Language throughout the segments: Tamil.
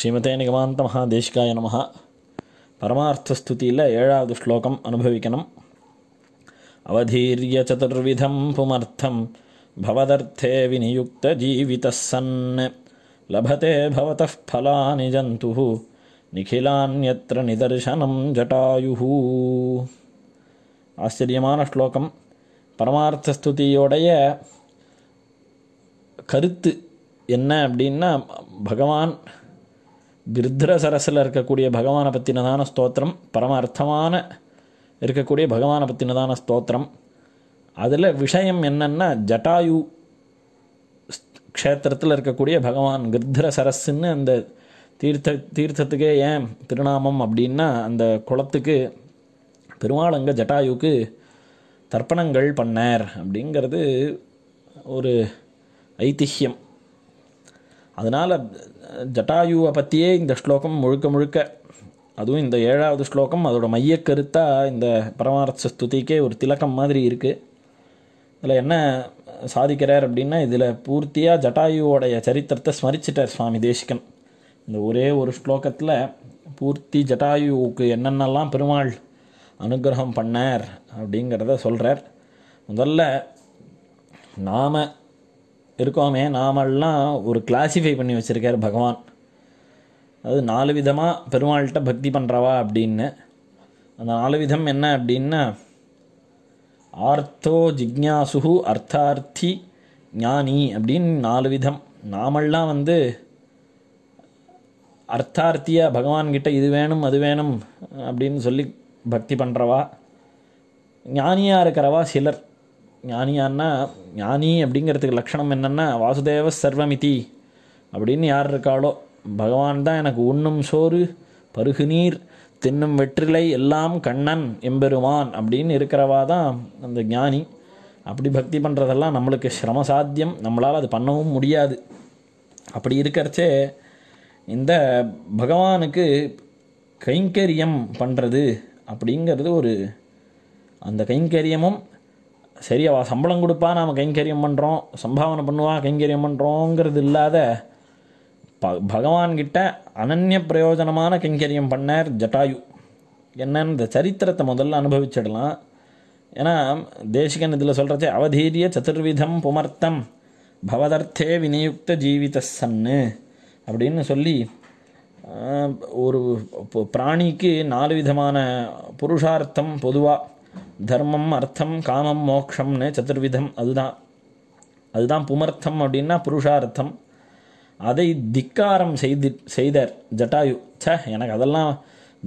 ஸ்ரீமதே நிகமாந்த மகா தேசிகாய நமகா பரமார்த்தஸ்துதியில் ஏழாவது ஸ்லோகம் அனுபவிக்கணும் அவதீரிய சதுர்விதம் புமர்த்தம் பவதர்த்தே விநியுக்த ஜீவித சன் லபதே பவத ஃபலானி ஜந்து நிகிலான்யத்திர நிதர்சனம் ஜட்டாயு ஆச்சரியமான ஸ்லோகம் பரமார்த்தஸ்துதியோடைய கருத்து என்ன அப்படின்னா பகவான் கிருத்ர சரஸில் இருக்கக்கூடிய பகவானை பற்றினதான ஸ்தோத்திரம் பரமார்த்தமான இருக்கக்கூடிய பகவானை பற்றினதான ஸ்தோத்திரம் அதில் விஷயம் என்னென்னா ஜட்டாயு க்ஷேத்திரத்தில் இருக்கக்கூடிய பகவான் கிருத்ர சரஸ்ன்னு அந்த தீர்த்த தீர்த்தத்துக்கே ஏன் திருநாமம் அப்படின்னா அந்த குளத்துக்கு பெருமாளங்க ஜட்டாயுக்கு தர்ப்பணங்கள் பண்ணார் அப்படிங்கிறது ஒரு ஐதிஹ்யம் அதனால் ஜட்டாயுவை பற்றியே இந்த ஸ்லோகம் முழுக்க முழுக்க அதுவும் இந்த ஏழாவது ஸ்லோகம் அதோட மையக்கருத்தாக இந்த பரமார்த்த ஸ்துதிக்கே ஒரு திலக்கம் மாதிரி இருக்குது இதில் என்ன சாதிக்கிறார் அப்படின்னா இதில் பூர்த்தியாக ஜட்டாயுவோடைய சரித்திரத்தை ஸ்மரிச்சிட்டார் சுவாமி தேசிகன் இந்த ஒரே ஒரு ஸ்லோகத்தில் பூர்த்தி ஜட்டாயுவுக்கு என்னென்னலாம் பெருமாள் அனுகிரகம் பண்ணார் அப்படிங்கிறத சொல்கிறார் முதல்ல நாம் இருக்கோமே நாமெல்லாம் ஒரு கிளாஸிஃபை பண்ணி வச்சுருக்கார் பகவான் அது நாலு விதமாக பெருமாள்கிட்ட பக்தி பண்ணுறவா அப்படின்னு அந்த நாலு விதம் என்ன அப்படின்னா ஆர்த்தோ ஜிக்யாசுகு அர்த்தார்த்தி ஞானி அப்படின்னு நாலு விதம் நாமெல்லாம் வந்து அர்த்தார்த்தியாக பகவான்கிட்ட இது வேணும் அது வேணும் அப்படின்னு சொல்லி பக்தி பண்ணுறவா ஞானியாக இருக்கிறவா சிலர் ஞானியான்னா ஞானி அப்படிங்கிறதுக்கு லட்சணம் என்னென்னா வாசுதேவ சர்வமிதி அப்படின்னு யார் இருக்காளோ பகவான் தான் எனக்கு உண்ணும் சோறு பருகு நீர் தின்னும் வெற்றிலை எல்லாம் கண்ணன் எம்பெருமான் அப்படின்னு இருக்கிறவா தான் அந்த ஞானி அப்படி பக்தி பண்ணுறதெல்லாம் நம்மளுக்கு சிரம சாத்தியம் நம்மளால் அது பண்ணவும் முடியாது அப்படி இருக்கிறச்சே இந்த பகவானுக்கு கைங்கரியம் பண்ணுறது அப்படிங்கிறது ஒரு அந்த கைங்கரியமும் சரி அவள் சம்பளம் கொடுப்பா நாம் கைங்கரியம் பண்ணுறோம் சம்பாவனை பண்ணுவா கைங்கரியம் பண்ணுறோங்கிறது இல்லாத ப பகவான்கிட்ட அனநிய பிரயோஜனமான கைங்கரியம் பண்ணார் ஜட்டாயு என்னன்னு இந்த சரித்திரத்தை முதல்ல அனுபவிச்சிடலாம் ஏன்னா தேசிகன் இதில் சொல்கிறச்சே அவதீரிய சதுர்விதம் புமர்த்தம் பவதர்த்தே விநியுக்த ஜீவித சன்னு அப்படின்னு சொல்லி ஒரு பிராணிக்கு நாலு விதமான புருஷார்த்தம் பொதுவாக தர்மம் அர்த்தம் காமம் மோக்ஷம்னு சதுர்விதம் அதுதான் அதுதான் புமர்த்தம் அப்படின்னா புருஷார்த்தம் அதை திக்காரம் செய்தி செய்தார் ஜட்டாயு ச எனக்கு அதெல்லாம்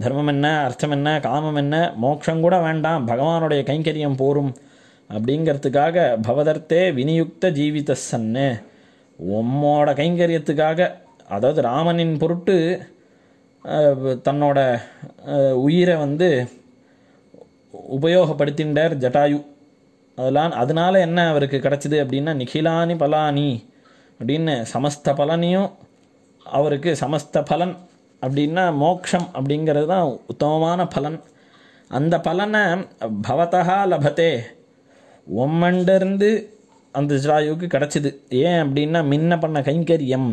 தர்மம் என்ன அர்த்தம் என்ன காமம் என்ன மோட்சம் கூட வேண்டாம் பகவானுடைய கைங்கரியம் போரும் அப்படிங்கிறதுக்காக பவதர்த்தே வினியுக்த ஜீவித சன்னு உம்மோட கைங்கரியத்துக்காக அதாவது ராமனின் பொருட்டு தன்னோட உயிரை வந்து உபயோகப்படுத்தின்றார் ஜட்டாயு அதெல்லாம் அதனால என்ன அவருக்கு கிடச்சிது அப்படின்னா நிகிலானி பலானி அப்படின்னு சமஸ்த பலனையும் அவருக்கு சமஸ்த பலன் அப்படின்னா மோக்ஷம் அப்படிங்கிறது தான் உத்தமமான பலன் அந்த பலனை பவத்தா லபத்தே ஒம்மண்டிருந்து அந்த ஜடாயுவுக்கு கிடச்சிது ஏன் அப்படின்னா மின்ன பண்ண கைங்கரியம்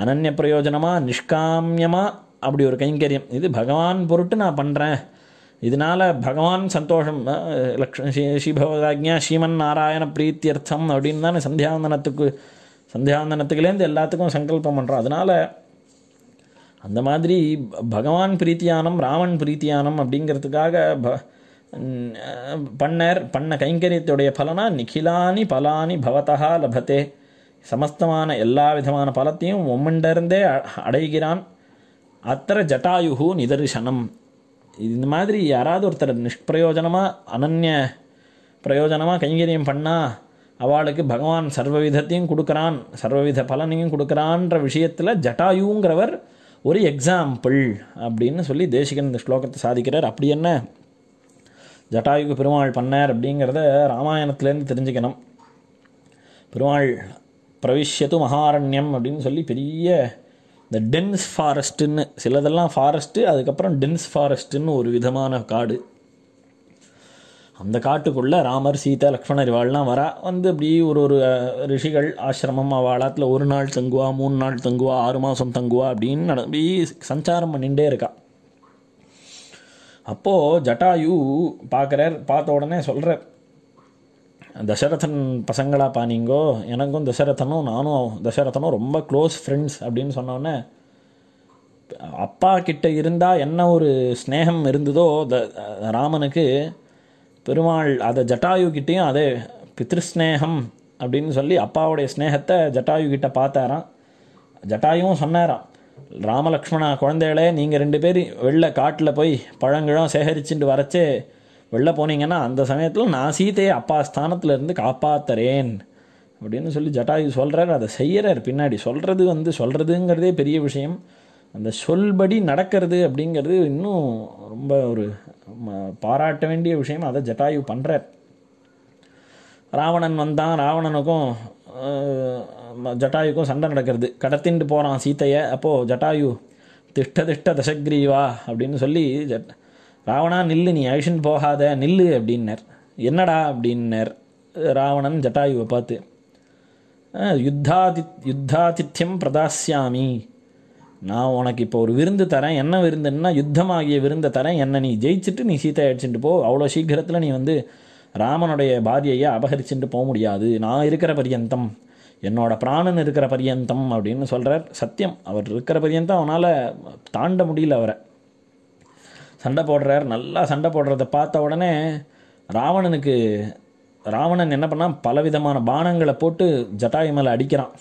அனநிய பிரயோஜனமாக நிஷ்காமியமாக அப்படி ஒரு கைங்கரியம் இது பகவான் பொருட்டு நான் பண்ணுறேன் இதனால் பகவான் சந்தோஷம் லக்ஷ் ஸ்ரீ ஸ்ரீபகவதாஜா ஸ்ரீமன் நாராயண பிரீத்தியர்த்தம் அப்படின்னு தானே சந்தியாந்தனத்துக்கு சந்தியாந்தனத்துக்குலேருந்து எல்லாத்துக்கும் சங்கல்பம் பண்ணுறோம் அதனால் அந்த மாதிரி பகவான் பிரீத்தியானம் ராமன் பிரீத்தியானம் அப்படிங்கிறதுக்காக ப பண்ணர் பண்ண கைங்கரியத்துடைய பலனா நிகிலானி பலானி பவத்தகா லபத்தே சமஸ்தமான எல்லா விதமான பலத்தையும் ஒம்மண்டருந்தே அடைகிறான் அத்திர ஜட்டாயு நிதர்சனம் இது இந்த மாதிரி யாராவது ஒருத்தர் நிஷ்பிரயோஜனமாக அனன்ய பிரயோஜனமாக கைங்கரியம் பண்ணால் அவளுக்கு பகவான் சர்வவிதத்தையும் கொடுக்குறான் சர்வவித பலனையும் கொடுக்குறான்ற விஷயத்தில் ஜட்டாயுங்கிறவர் ஒரு எக்ஸாம்பிள் அப்படின்னு சொல்லி தேசிகன் இந்த ஸ்லோகத்தை சாதிக்கிறார் அப்படி என்ன ஜட்டாயுக்கு பெருமாள் பண்ணார் அப்படிங்கிறத ராமாயணத்துலேருந்து தெரிஞ்சுக்கணும் பெருமாள் பிரவிஷ்யத்து மகாரண்யம் அப்படின்னு சொல்லி பெரிய இந்த டென்ஸ் ஃபாரஸ்ட்டுன்னு சிலதெல்லாம் ஃபாரஸ்ட்டு அதுக்கப்புறம் டென்ஸ் ஃபாரஸ்ட்டுன்னு ஒரு விதமான காடு அந்த காட்டுக்குள்ளே ராமர் சீதா லக்ஷ்மணர் இவாள்லாம் வர வந்து அப்படி ஒரு ஒரு ரிஷிகள் ஆசிரமம் வாழாத்தில் ஒரு நாள் தங்குவா மூணு நாள் தங்குவா ஆறு மாதம் தங்குவா அப்படின்னு நடந்து சஞ்சாரம் பண்ணிகிட்டே இருக்கா அப்போது ஜட்டாயு பார்க்குறார் பார்த்த உடனே சொல்கிறார் தசரதன் பசங்களாக பானீங்கோ எனக்கும் தசரதனும் நானும் தசரதனும் ரொம்ப க்ளோஸ் ஃப்ரெண்ட்ஸ் அப்படின்னு சொன்னோன்னே அப்பா கிட்ட இருந்தால் என்ன ஒரு ஸ்னேகம் இருந்ததோ த ராமனுக்கு பெருமாள் அதை ஜட்டாயு கிட்டேயும் அதே பித்ருஸ்னேகம் அப்படின்னு சொல்லி அப்பாவுடைய ஸ்னேகத்தை ஜட்டாயு கிட்ட பார்த்தாராம் ஜட்டாயும் சொன்னாராம் ராமலக்ஷ்மணா குழந்தைகளே நீங்கள் ரெண்டு பேரும் வெளில காட்டில் போய் பழங்களும் சேகரிச்சுட்டு வரச்சே வெளில போனீங்கன்னா அந்த சமயத்தில் நான் சீதையை அப்பா ஸ்தானத்திலேருந்து காப்பாற்றுறேன் அப்படின்னு சொல்லி ஜட்டாயு சொல்கிறார் அதை செய்கிறார் பின்னாடி சொல்கிறது வந்து சொல்கிறதுங்கிறதே பெரிய விஷயம் அந்த சொல்படி நடக்கிறது அப்படிங்கிறது இன்னும் ரொம்ப ஒரு பாராட்ட வேண்டிய விஷயம் அதை ஜட்டாயு பண்ணுறார் ராவணன் வந்தான் ராவணனுக்கும் ஜட்டாயுக்கும் சண்டை நடக்கிறது கடத்தின்ட்டு போகிறான் சீத்தையை அப்போது ஜட்டாயு திஷ்ட திஷ்ட தசக்ரீவா அப்படின்னு சொல்லி ஜட் ராவணா நில்லு நீ ஆக்ஷன் போகாத நில்லு அப்படின்னர் என்னடா அப்படின்னர் ராவணன் ஜட்டாயுவை பார்த்து யுத்தாதி யுத்தாதித்யம் பிரதாசியாமி நான் உனக்கு இப்போ ஒரு விருந்து தரேன் என்ன விருந்துன்னா யுத்தமாகிய விருந்தை தரேன் என்னை நீ ஜெயிச்சுட்டு நீ சீத்தை அடிச்சுட்டு போ அவ்வளோ சீக்கிரத்தில் நீ வந்து ராமனுடைய பாரியையை அபகரிச்சுட்டு போக முடியாது நான் இருக்கிற பரியந்தம் என்னோட பிராணன் இருக்கிற பரியந்தம் அப்படின்னு சொல்கிறார் சத்தியம் அவர் இருக்கிற பரியந்தம் அவனால் தாண்ட முடியல அவரை சண்டை போடுறார் நல்லா சண்டை போடுறத பார்த்த உடனே ராவணனுக்கு ராவணன் என்ன பண்ணால் பலவிதமான பானங்களை போட்டு ஜட்டாயு மேலே அடிக்கிறான்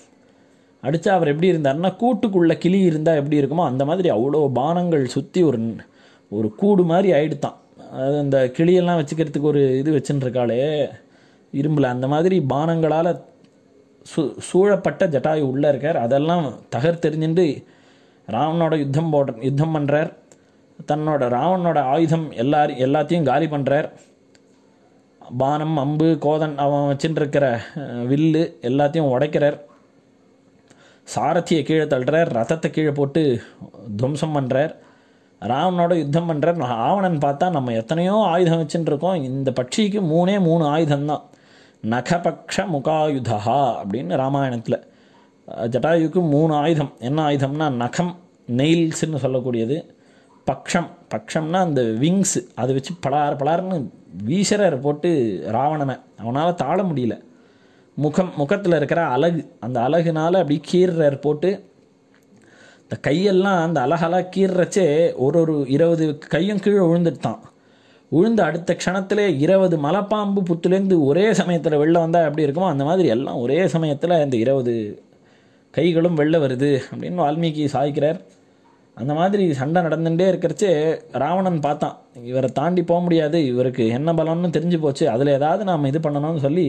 அடித்தா அவர் எப்படி இருந்தார்னா கூட்டுக்குள்ளே கிளி இருந்தால் எப்படி இருக்குமோ அந்த மாதிரி அவ்வளோ பானங்கள் சுற்றி ஒரு ஒரு கூடு மாதிரி ஆயிடுத்தான் அது அந்த கிளியெல்லாம் வச்சுக்கிறதுக்கு ஒரு இது வச்சுருக்காளே இரும்பில் அந்த மாதிரி பானங்களால் சு சூழப்பட்ட ஜட்டாயு உள்ளே இருக்கார் அதெல்லாம் தகர் தெரிஞ்சுட்டு ராவனோட யுத்தம் போடுற யுத்தம் பண்ணுறார் தன்னோட ராவனோட ஆயுதம் எல்லாரும் எல்லாத்தையும் காலி பண்ணுறார் பானம் அம்பு கோதன் அவன் வச்சுட்டு இருக்கிற வில்லு எல்லாத்தையும் உடைக்கிறார் சாரத்தியை கீழே தள்ளுறார் ரதத்தை கீழே போட்டு துவம்சம் பண்ணுறார் ராவனோட யுத்தம் பண்ணுறார் ராவணன் பார்த்தா நம்ம எத்தனையோ ஆயுதம் வச்சுட்டு இருக்கோம் இந்த பட்சிக்கு மூணே மூணு ஆயுதம்தான் நகபக்ஷ முகாயுதா அப்படின்னு ராமாயணத்தில் ஜட்டாயுக்கு மூணு ஆயுதம் என்ன ஆயுதம்னா நகம் நெயில்ஸ்ன்னு சொல்லக்கூடியது பக்ஷம் பக்ஷம்னா அந்த விங்ஸ் அதை வச்சு பலார் பலார்னு வீசரர் போட்டு ராவணனை அவனால் தாழ முடியல முகம் முகத்தில் இருக்கிற அழகு அந்த அழகுனால அப்படி கீறர் போட்டு இந்த கையெல்லாம் அந்த அழகலாக கீறச்சே ஒரு ஒரு இருபது கையும் கீழே உழுந்துட்டான் உழுந்து அடுத்த க்ஷணத்திலே இருபது மலைப்பாம்பு புத்துலேருந்து ஒரே சமயத்தில் வெளில வந்தால் எப்படி இருக்குமோ அந்த மாதிரி எல்லாம் ஒரே சமயத்தில் இந்த இருபது கைகளும் வெளில வருது அப்படின்னு வால்மீகி சாய்க்கிறார் அந்த மாதிரி சண்டை நடந்துகிட்டே இருக்கிறச்சே ராவணன் பார்த்தான் இவரை தாண்டி போக முடியாது இவருக்கு என்ன பலம்னு தெரிஞ்சு போச்சு அதில் ஏதாவது நாம் இது பண்ணணும்னு சொல்லி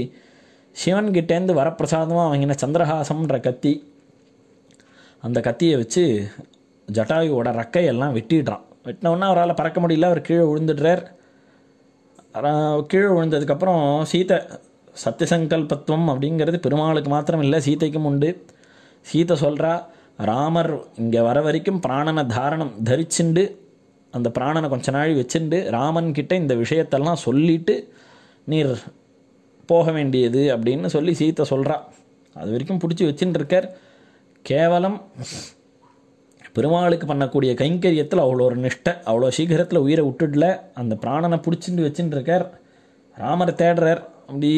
சிவன்கிட்டேருந்து வரப்பிரசாதமாக வாங்கின சந்திரஹாசம்ன்ற கத்தி அந்த கத்தியை வச்சு ஜட்டாயுவோட ரக்கையெல்லாம் வெட்டிடுறான் வெட்டினவுடனே அவரால் பறக்க முடியல அவர் கீழே விழுந்துடுறார் கீழே விழுந்ததுக்கப்புறம் சீத்தை சத்தியசங்கல்பத்துவம் அப்படிங்கிறது பெருமாளுக்கு மாத்திரம் இல்லை சீத்தைக்கும் உண்டு சீத்தை சொல்கிறா ராமர் இங்கே வர வரைக்கும் பிராணனை தாரணம் தரிச்சுண்டு அந்த பிராணனை கொஞ்ச நாள் வச்சுண்டு ராமன் இந்த விஷயத்தெல்லாம் சொல்லிட்டு நீர் போக வேண்டியது அப்படின்னு சொல்லி சீத்தை சொல்கிறா அது வரைக்கும் பிடிச்சி வச்சுட்டுருக்கார் கேவலம் பெருமாளுக்கு பண்ணக்கூடிய கைங்கரியத்தில் அவ்வளோ ஒரு நிஷ்டை அவ்வளோ சீக்கிரத்தில் உயிரை விட்டுடல அந்த பிராணனை பிடிச்சிட்டு வச்சுட்டு இருக்கார் ராமரை தேடுறார் அப்படி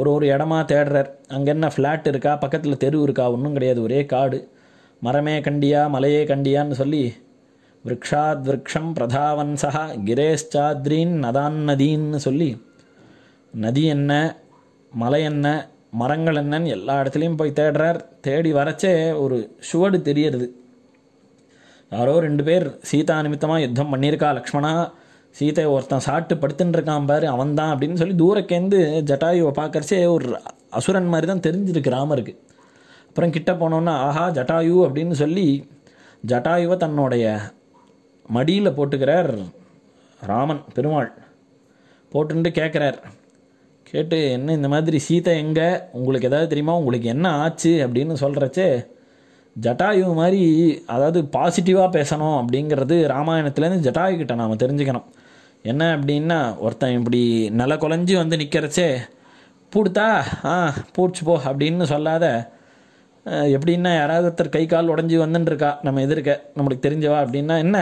ஒரு ஒரு இடமா தேடுறார் அங்கே என்ன ஃப்ளாட் இருக்கா பக்கத்தில் தெரு இருக்கா ஒன்றும் கிடையாது ஒரே காடு மரமே கண்டியா மலையே கண்டியான்னு சொல்லி விரக்ஷாத் விரக்ஷம் பிரதாவன்சா கிரேஷ்சாத்ரீன் நதான் நதின்னு சொல்லி நதி என்ன மலை என்ன மரங்கள் என்னன்னு எல்லா இடத்துலையும் போய் தேடுறார் தேடி வரச்சே ஒரு சுவடு தெரியறது யாரோ ரெண்டு பேர் சீதா நிமித்தமாக யுத்தம் பண்ணியிருக்கா லக்ஷ்மணா சீதை ஒருத்தன் சாட்டு படுத்துன்னு இருக்கான் பாரு அவன் தான் அப்படின்னு சொல்லி தூரக்கேந்து ஜட்டாயுவை பார்க்கறச்சே ஒரு அசுரன் மாதிரி தான் தெரிஞ்சிருக்கு ராமருக்கு அப்புறம் கிட்ட போனோன்னா ஆஹா ஜட்டாயு அப்படின்னு சொல்லி ஜட்டாயுவை தன்னுடைய மடியில் போட்டுக்கிறார் ராமன் பெருமாள் போட்டுன்ட்டு கேட்குறார் கேட்டு என்ன இந்த மாதிரி சீதை எங்கே உங்களுக்கு எதாவது தெரியுமா உங்களுக்கு என்ன ஆச்சு அப்படின்னு சொல்கிறச்சே ஜட்டாயு மாதிரி அதாவது பாசிட்டிவாக பேசணும் அப்படிங்கிறது ராமாயணத்துலேருந்து ஜட்டாயு கிட்ட நாம் தெரிஞ்சுக்கணும் என்ன அப்படின்னா ஒருத்தன் இப்படி நில குலைஞ்சி வந்து நிற்கிறச்சே பூடுத்தா ஆ பூடிச்சு போ அப்படின்னு சொல்லாத எப்படின்னா யாராவது ஒருத்தர் கை கால் உடஞ்சி வந்துட்டுருக்கா நம்ம எதிர்க்க நம்மளுக்கு தெரிஞ்சவா அப்படின்னா என்ன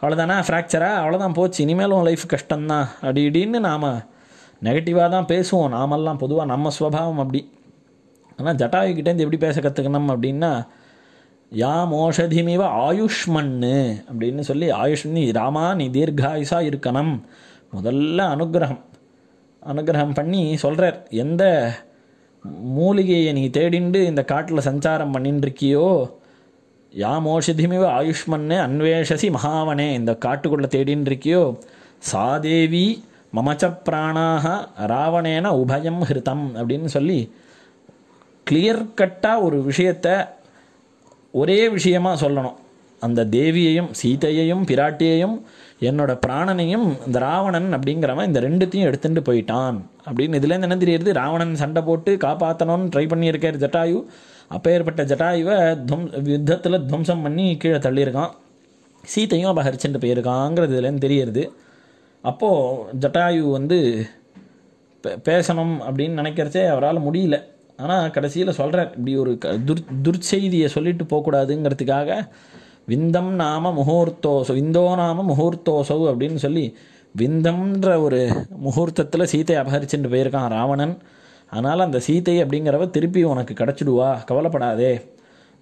அவ்வளோதானா ஃப்ராக்சரா அவ்வளோதான் போச்சு இனிமேலும் லைஃப் கஷ்டம்தான் அப்படி இப்படின்னு நாம் நெகட்டிவாக தான் பேசுவோம் நாமெல்லாம் பொதுவாக நம்ம ஸ்வபாவம் அப்படி ஆனால் ஜட்டாயுக்கிட்டேருந்து எப்படி பேச கற்றுக்கணும் அப்படின்னா யா மோஷதிமிவ ஆயுஷ்மன்னு அப்படின்னு சொல்லி ஆயுஷ்மி ராமா நீ தீர்காயுஷா இருக்கணும் முதல்ல அனுகிரகம் அனுகிரகம் பண்ணி சொல்கிறார் எந்த மூலிகையை நீ தேடிண்டு இந்த காட்டில் சஞ்சாரம் பண்ணின்னு இருக்கியோ யாம் ஆயுஷ்மன்னு அன்வேஷசி மகாவனே இந்த காட்டுக்குள்ளே தேடின்றிருக்கியோ சாதேவி மமச்ச பிராணாக ராவணேன உபயம் ஹிருதம் அப்படின்னு சொல்லி கிளியர் கட்டாக ஒரு விஷயத்தை ஒரே விஷயமாக சொல்லணும் அந்த தேவியையும் சீதையையும் பிராட்டியையும் என்னோட பிராணனையும் இந்த ராவணன் அப்படிங்கிறவன் இந்த ரெண்டுத்தையும் எடுத்துகிட்டு போயிட்டான் அப்படின்னு இதுலேருந்து என்ன தெரியுது ராவணன் சண்டை போட்டு காப்பாற்றணும்னு ட்ரை பண்ணியிருக்கார் ஜட்டாயு ஏற்பட்ட ஜட்டாயுவை துவம் யுத்தத்தில் துவம்சம் பண்ணி கீழே தள்ளியிருக்கான் சீத்தையும் அபகரிச்சுட்டு போயிருக்காங்கிறது இதுலேருந்து தெரியுது அப்போது ஜட்டாயு வந்து பேசணும் அப்படின்னு நினைக்கிறச்சே அவரால் முடியல ஆனால் கடைசியில் சொல்கிறார் இப்படி ஒரு துர் துர்ச்செய்தியை சொல்லிட்டு போகக்கூடாதுங்கிறதுக்காக விந்தம் நாம முகூர்த்தோசோ விந்தோ நாம முகூர்த்தோசவு அப்படின்னு சொல்லி விந்தம்ன்ற ஒரு முகூர்த்தத்தில் சீத்தை அபகரிச்சுட்டு போயிருக்கான் ராவணன் அதனால் அந்த சீத்தை அப்படிங்கிறவ திருப்பி உனக்கு கிடச்சிடுவா கவலைப்படாதே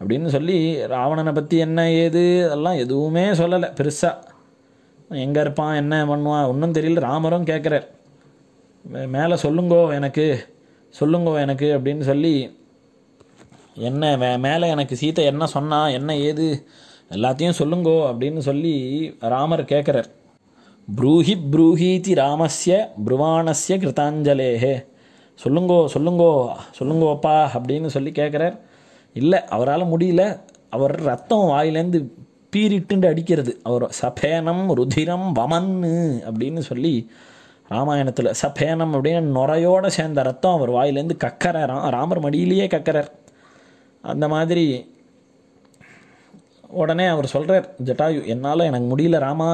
அப்படின்னு சொல்லி ராவணனை பற்றி என்ன ஏது அதெல்லாம் எதுவுமே சொல்லலை பெருசாக எங்கே இருப்பான் என்ன பண்ணுவான் ஒன்றும் தெரியல ராமரும் கேட்குறார் மேலே சொல்லுங்கோ எனக்கு சொல்லுங்க எனக்கு அப்படின்னு சொல்லி என்ன மே மேலே எனக்கு சீதை என்ன சொன்னா என்ன ஏது எல்லாத்தையும் சொல்லுங்கோ அப்படின்னு சொல்லி ராமர் கேட்குறார் ப்ரூஹி ப்ரூஹீதி ராமஸ்ய புருவானஸ்ய கிருதாஞ்சலேஹே சொல்லுங்கோ சொல்லுங்கோ சொல்லுங்கோப்பா அப்படின்னு சொல்லி கேட்குறார் இல்லை அவரால் முடியல அவர் ரத்தம் வாயிலேருந்து பீரிட்டுண்டு அடிக்கிறது அவர் சபேனம் ருதிரம் வமன்னு அப்படின்னு சொல்லி ராமாயணத்தில் சபேனம் அப்படின்னு நுறையோடு சேர்ந்த ரத்தம் அவர் வாயிலேருந்து கக்கரை ரா ராமர் மடியிலேயே கக்கரர் அந்த மாதிரி உடனே அவர் சொல்கிறார் ஜட்டாயு என்னால் எனக்கு முடியல ராமா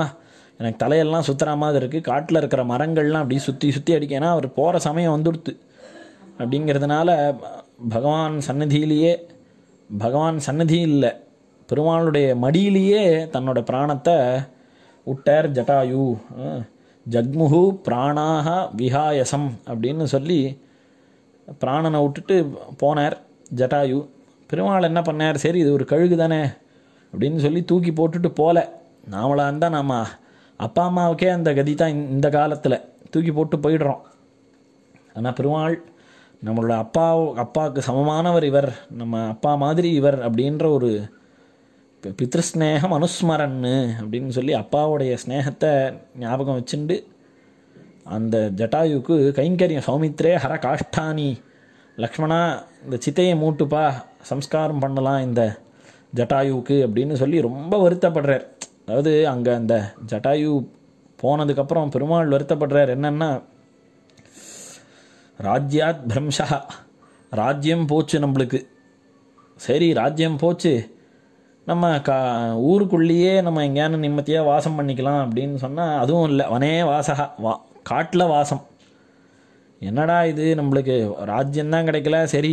எனக்கு தலையெல்லாம் சுற்றுற மாதிரி இருக்குது காட்டில் இருக்கிற மரங்கள்லாம் அப்படி சுற்றி சுற்றி அடிக்க ஏன்னா அவர் போகிற சமயம் வந்துடுத்து அப்படிங்கிறதுனால பகவான் சன்னதியிலேயே பகவான் சன்னதி இல்லை பெருமாளுடைய மடியிலேயே தன்னோட பிராணத்தை விட்டார் ஜட்டாயு ஜக்முகு பிராணாக விஹாயசம் அப்படின்னு சொல்லி பிராணனை விட்டுட்டு போனார் ஜட்டாயு பெருமாள் என்ன பண்ணார் சரி இது ஒரு கழுகு தானே அப்படின்னு சொல்லி தூக்கி போட்டுட்டு போகல நாமளாக இருந்தால் நம்ம அப்பா அம்மாவுக்கே அந்த கதி தான் இந்த காலத்தில் தூக்கி போட்டு போயிடுறோம் ஆனால் பெருமாள் நம்மளோட அப்பா அப்பாவுக்கு சமமானவர் இவர் நம்ம அப்பா மாதிரி இவர் அப்படின்ற ஒரு பித்ருஸ்நேகம் அனுஸ்மரன்னு அப்படின்னு சொல்லி அப்பாவுடைய ஸ்னேகத்தை ஞாபகம் வச்சுண்டு அந்த ஜட்டாயுக்கு கைங்கரியம் சௌமித்ரே ஹர காஷ்டானி லக்ஷ்மணா இந்த சித்தையை மூட்டுப்பா சம்ஸ்காரம் பண்ணலாம் இந்த ஜட்டாயுவுக்கு அப்படின்னு சொல்லி ரொம்ப வருத்தப்படுறார் அதாவது அங்கே அந்த ஜட்டாயு போனதுக்கப்புறம் பெருமாள் வருத்தப்படுறார் என்னென்னா ராஜ்யாத் பிரம்சா ராஜ்யம் போச்சு நம்மளுக்கு சரி ராஜ்யம் போச்சு நம்ம கா ஊருக்குள்ளேயே நம்ம எங்கேயான நிம்மதியாக வாசம் பண்ணிக்கலாம் அப்படின்னு சொன்னால் அதுவும் இல்லை வனே வாசகா வா காட்டில் வாசம் என்னடா இது நம்மளுக்கு ராஜ்யந்தான் கிடைக்கல சரி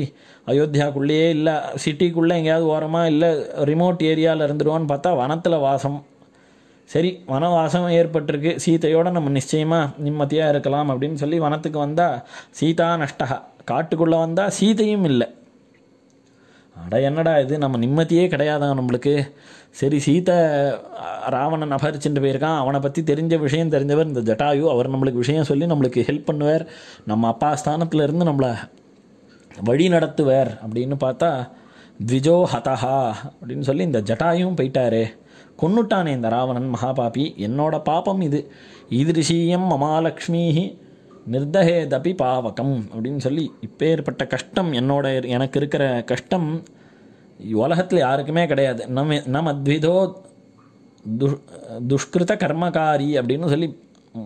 அயோத்தியாக்குள்ளேயே இல்லை சிட்டிக்குள்ளே எங்கேயாவது ஓரமாக இல்லை ரிமோட் ஏரியாவில் இருந்துடுவோன்னு பார்த்தா வனத்தில் வாசம் சரி வன வாசம் ஏற்பட்டிருக்கு சீத்தையோடு நம்ம நிச்சயமாக நிம்மதியாக இருக்கலாம் அப்படின்னு சொல்லி வனத்துக்கு வந்தால் சீதா நஷ்டகா காட்டுக்குள்ளே வந்தால் சீதையும் இல்லை அட என்னடா இது நம்ம நிம்மதியே கிடையாதான் நம்மளுக்கு சரி சீதை ராவணன் அபரிச்சுட்டு போயிருக்கான் அவனை பற்றி தெரிஞ்ச விஷயம் தெரிஞ்சவர் இந்த ஜட்டாயு அவர் நம்மளுக்கு விஷயம் சொல்லி நம்மளுக்கு ஹெல்ப் பண்ணுவார் நம்ம அப்பா ஸ்தானத்துலேருந்து நம்மளை வழி நடத்துவார் அப்படின்னு பார்த்தா த்விஜோ ஹதஹா அப்படின்னு சொல்லி இந்த ஜட்டாயும் போயிட்டாரே கொன்னுட்டானே இந்த ராவணன் மகாபாபி என்னோட பாப்பம் இது ஈதிருஷீயம் மமாலக்ஷ்மீஹி நிர்தகேதபி பாவகம் அப்படின்னு சொல்லி இப்பேற்பட்ட கஷ்டம் என்னோட எனக்கு இருக்கிற கஷ்டம் உலகத்தில் யாருக்குமே கிடையாது நம்ம நம் அத்விதோ து துஷ்கிருத கர்மகாரி அப்படின்னு சொல்லி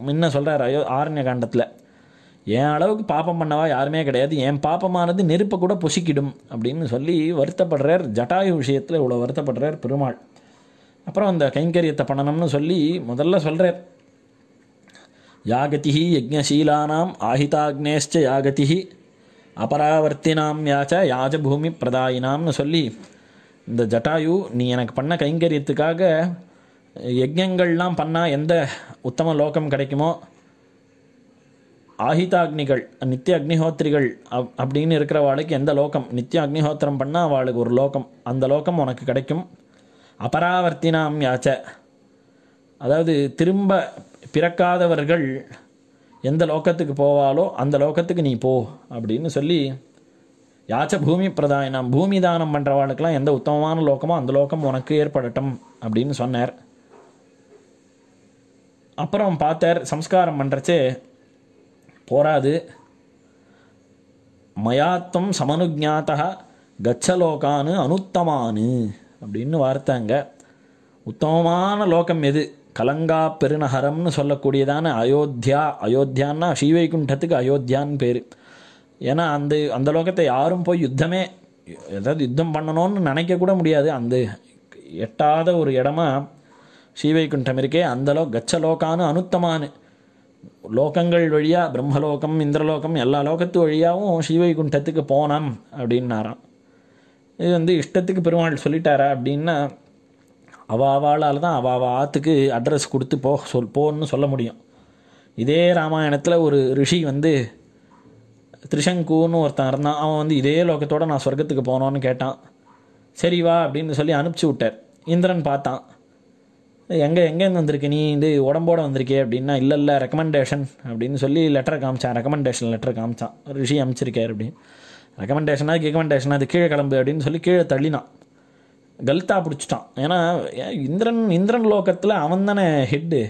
முன்ன சொல்கிறார் அயோ ஆரண்ய காண்டத்தில் என் அளவுக்கு பாப்பம் பண்ணவா யாருமே கிடையாது என் பாப்பமானது நெருப்பை கூட புசிக்கிடும் அப்படின்னு சொல்லி வருத்தப்படுறார் ஜட்டாயு விஷயத்தில் இவ்வளோ வருத்தப்படுறார் பெருமாள் அப்புறம் அந்த கைங்கரியத்தை பண்ணணும்னு சொல்லி முதல்ல சொல்கிறார் யாகதி யஜ்ஞசீலானாம் ஆஹிதாக்னேஷ்ட யாகதி அபராவர்த்தினாம் யாச்ச யாஜபூமி பிரதாயினாம்னு சொல்லி இந்த ஜட்டாயு நீ எனக்கு பண்ண கைங்கரியத்துக்காக யஜ்யங்கள்லாம் பண்ணால் எந்த உத்தம லோகம் கிடைக்குமோ ஆஹிதாக்னிகள் நித்திய அக்னிஹோத்திரிகள் அப் அப்படின்னு இருக்கிறவாளுக்கு எந்த லோகம் நித்திய அக்னிஹோத்திரம் பண்ணால் அவளுக்கு ஒரு லோகம் அந்த லோகம் உனக்கு கிடைக்கும் அபராவர்த்தினாம் யாச்ச அதாவது திரும்ப பிறக்காதவர்கள் எந்த லோக்கத்துக்கு போவாலோ அந்த லோக்கத்துக்கு நீ போ அப்படின்னு சொல்லி யாச்ச பூமி பிரதாயனம் பூமி தானம் பண்ணுறவாளுக்கெல்லாம் எந்த உத்தமமான லோக்கமோ அந்த லோக்கம் உனக்கு ஏற்படட்டும் அப்படின்னு சொன்னார் அப்புறம் பார்த்தார் சம்ஸ்காரம் பண்ணுறச்சே போராது மயாத்தம் சமனுஜாத்தா கச்சலோகான்னு அனுத்தமானு அப்படின்னு வார்த்தாங்க உத்தமமான லோகம் எது கலங்கா பெருநகரம்னு சொல்லக்கூடியதான அயோத்தியா அயோத்தியான்னா ஸ்ரீவைகுண்டத்துக்கு அயோத்தியான்னு பேர் ஏன்னா அந்த அந்த லோகத்தை யாரும் போய் யுத்தமே ஏதாவது யுத்தம் பண்ணணும்னு நினைக்கக்கூட முடியாது அந்த எட்டாத ஒரு இடமா ஸ்ரீவைகுண்டம் இருக்கே கச்ச லோகானு அனுத்தமானு லோகங்கள் வழியாக பிரம்மலோகம் இந்திரலோகம் எல்லா லோகத்து வழியாகவும் ஸ்ரீவைகுண்டத்துக்கு போனான் அப்படின்னாராம் இது வந்து இஷ்டத்துக்கு பெருமாள் சொல்லிட்டாரா அப்படின்னா அவள் அவளால் தான் அவள் ஆற்றுக்கு அட்ரஸ் கொடுத்து போக சொல் போன்னு சொல்ல முடியும் இதே ராமாயணத்தில் ஒரு ரிஷி வந்து திரிசங்குன்னு ஒருத்தன் இருந்தான் அவன் வந்து இதே லோகத்தோடு நான் சொர்க்கத்துக்கு போனோன்னு கேட்டான் சரி வா அப்படின்னு சொல்லி அனுப்பிச்சி விட்டார் இந்திரன் பார்த்தான் எங்கே எங்கேருந்து வந்திருக்கு நீ இது உடம்போடு வந்திருக்கே அப்படின்னா இல்லை இல்லை ரெக்கமெண்டேஷன் அப்படின்னு சொல்லி லெட்டர் காமிச்சான் ரெக்கமெண்டேஷன் லெட்டர் காமிச்சான் ரிஷி அமைச்சிருக்கார் அப்படின்னு ரெக்கமெண்டேஷனாக ரெக்கமெண்டேஷன் அது கீழே கிளம்பு அப்படின்னு சொல்லி கீழே தள்ளினான் கல்தா பிடிச்சிட்டான் ஏன்னா இந்திரன் இந்திரன் லோகத்தில் அவன் தானே ஹெட்டு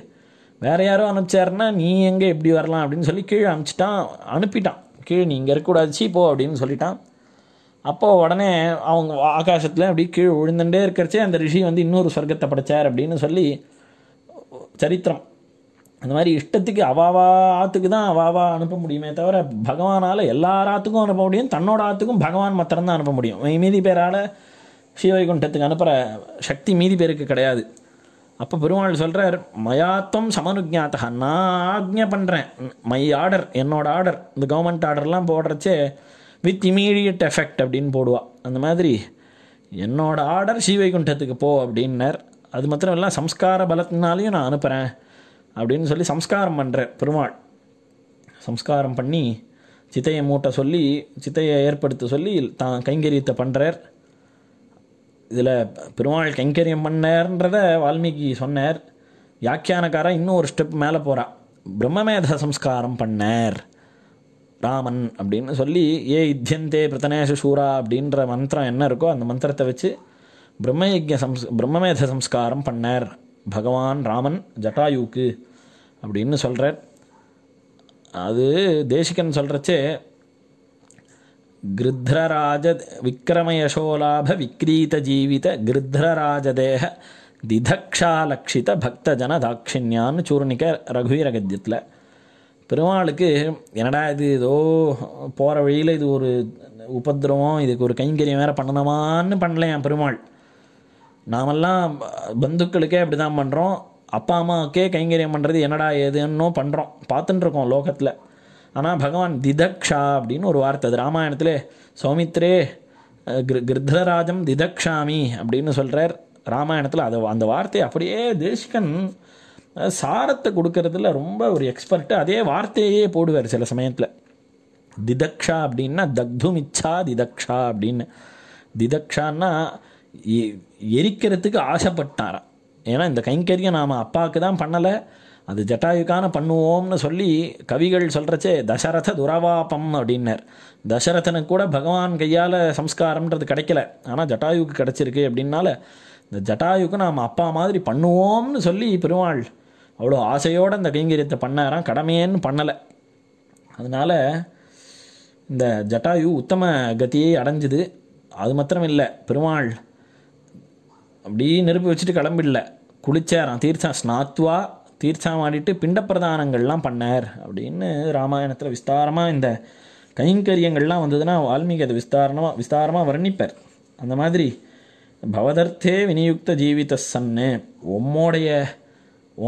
வேறு யாரும் அனுப்பிச்சாருன்னா நீ எங்கே எப்படி வரலாம் அப்படின்னு சொல்லி கீழே அனுப்பிச்சிட்டான் அனுப்பிட்டான் கீழே நீ இங்கே இருக்கக்கூடாது சீ போ அப்படின்னு சொல்லிட்டான் அப்போது உடனே அவங்க ஆகாசத்தில் அப்படி கீழே விழுந்துட்டே இருக்கிறச்சே அந்த ரிஷி வந்து இன்னொரு சொர்க்கத்தை படைச்சார் அப்படின்னு சொல்லி சரித்திரம் அந்த மாதிரி இஷ்டத்துக்கு அவாவா ஆற்றுக்கு தான் அவாவா அனுப்ப முடியுமே தவிர பகவானால் எல்லா ஆற்றுக்கும் அனுப்ப முடியும் தன்னோட ஆற்றுக்கும் பகவான் மாத்திரம்தான் அனுப்ப முடியும் மீதி பேரால் ஸ்ரீவைகுண்டத்துக்கு அனுப்புகிற சக்தி மீதி பேருக்கு கிடையாது அப்போ பெருமாள் சொல்கிறார் மயாத்தம் சமனுஜாத்தா நான் ஆக்ஞை பண்ணுறேன் மை ஆர்டர் என்னோடய ஆர்டர் இந்த கவர்மெண்ட் ஆர்டர்லாம் போடுறச்சே வித் இமீடியட் எஃபெக்ட் அப்படின்னு போடுவா அந்த மாதிரி என்னோடய ஆர்டர் ஸ்ரீவைகுண்டத்துக்கு போ அப்படின்னார் அது மாத்திரம் இல்லை சம்ஸ்கார பலத்தினாலையும் நான் அனுப்புகிறேன் அப்படின்னு சொல்லி சம்ஸ்காரம் பண்ணுறேன் பெருமாள் சம்ஸ்காரம் பண்ணி சித்தையை மூட்டை சொல்லி சித்தையை ஏற்படுத்த சொல்லி தான் கைங்கரியத்தை பண்ணுறார் இதில் பெருமாள் கைங்கரியம் பண்ணார்ன்றத வால்மீகி சொன்னார் வியாக்கியானக்காரன் இன்னும் ஒரு ஸ்டெப் மேலே போகிறான் பிரம்மமேத சம்ஸ்காரம் பண்ணார் ராமன் அப்படின்னு சொல்லி ஏ இத்தியந்தே பிரதனேஷ சூரா அப்படின்ற மந்திரம் என்ன இருக்கோ அந்த மந்திரத்தை வச்சு பிரம்மயஜ சம்ஸ் பிரம்மமேத சம்ஸ்காரம் பண்ணார் பகவான் ராமன் ஜட்டாயுக்கு அப்படின்னு சொல்கிறார் அது தேசிகன் சொல்கிறச்சே ಗೃಧ್ರರಾಜ ವಿಕ್ರಮಯಶೋಲಾಭ விக்ரீத ஜீவித ಗೃಧ್ರರಾಜದೇಹ திதக்ஷாலக்ஷித பக்தஜன தாட்சிணியான்னு சூர்ணிக்க ரகுவீர கத்தியத்தில் பெருமாளுக்கு என்னடா இது ஏதோ போகிற வழியில் இது ஒரு உபதிரவம் இதுக்கு ஒரு கைங்கரியம் வேறு பண்ணணுமான்னு என் பெருமாள் நாமெல்லாம் பந்துக்களுக்கே அப்படி தான் பண்ணுறோம் அப்பா அம்மாவுக்கே கைங்கரியம் பண்ணுறது என்னடா ஏதுன்னோ பண்ணுறோம் பார்த்துட்டுருக்கோம் லோகத்தில் ஆனால் பகவான் திதக்ஷா அப்படின்னு ஒரு வார்த்தை அது ராமாயணத்தில் சௌமித்ரே கிருத்ரராஜம் திதக்ஷாமி அப்படின்னு சொல்கிறார் ராமாயணத்தில் அது அந்த வார்த்தையை அப்படியே தேசிகன் சாரத்தை கொடுக்கறதுல ரொம்ப ஒரு எக்ஸ்பர்ட்டு அதே வார்த்தையே போடுவார் சில சமயத்தில் திதக்ஷா அப்படின்னா தக்துமிச்சா திதக்ஷா அப்படின்னு திதக்ஷான்னா எரிக்கிறதுக்கு ஆசைப்பட்டாரான் ஏன்னா இந்த கைங்கரியம் நாம் அப்பாவுக்கு தான் பண்ணலை அது ஜட்டாயுக்கான பண்ணுவோம்னு சொல்லி கவிகள் சொல்கிறச்சே தசரத துரவாபம் அப்படின்னார் தசரதனுக்கு கூட பகவான் கையால் சம்ஸ்காரம்ன்றது கிடைக்கல ஆனால் ஜட்டாயுக்கு கிடச்சிருக்கு அப்படின்னால இந்த ஜட்டாயுக்கு நாம் அப்பா மாதிரி பண்ணுவோம்னு சொல்லி பெருமாள் அவ்வளோ ஆசையோடு அந்த கைங்கரியத்தை பண்ணாராம் கடமையேன்னு பண்ணலை அதனால் இந்த ஜட்டாயு உத்தம கத்தியை அடைஞ்சுது அது மாத்திரம் இல்லை பெருமாள் அப்படியே நெருப்பு வச்சுட்டு கிளம்பிடல குளிச்சாராம் தீர்த்தம் ஸ்நாத்வா தீர்ச்சாமாடிட்டு பிண்டப்பிரதானங்கள்லாம் பண்ணார் அப்படின்னு ராமாயணத்தில் விஸ்தாரமாக இந்த கைங்கரியங்கள்லாம் வந்ததுன்னா வால்மீகி அதை விஸ்தாரணமாக விஸ்தாரமாக வர்ணிப்பார் அந்த மாதிரி பவதர்த்தே வினியுக்த ஜீவித சன்னு உம்மோடைய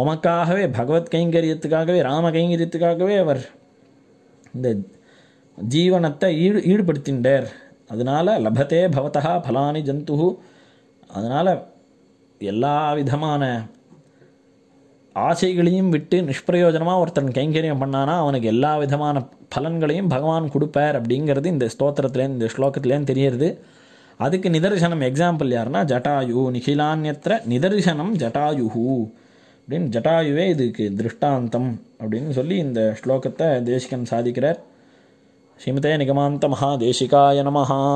உமக்காகவே பகவத் கைங்கரியத்துக்காகவே ராம கைங்கரியத்துக்காகவே அவர் இந்த ஜீவனத்தை ஈடு ஈடுபடுத்தின்றார் அதனால் லபத்தே பவத்தா பலானி ஜந்து அதனால் எல்லா விதமான ஆசைகளையும் விட்டு நிஷ்பிரயோஜனமாக ஒருத்தன் கைங்கரியம் பண்ணானா அவனுக்கு எல்லா விதமான பலன்களையும் பகவான் கொடுப்பார் அப்படிங்கிறது இந்த ஸ்தோத்திரத்துலேருந்து இந்த ஸ்லோகத்துலேருந்து தெரியுது அதுக்கு நிதர்சனம் எக்ஸாம்பிள் யாருன்னா ஜட்டாயு நிகிலான்யத்திர நிதர்சனம் ஜட்டாயுஹு அப்படின்னு ஜட்டாயுவே இதுக்கு திருஷ்டாந்தம் அப்படின்னு சொல்லி இந்த ஸ்லோகத்தை தேசிகன் சாதிக்கிறார் ஸ்ரீமதே நிகமாந்த மகா தேசிகாய நமஹா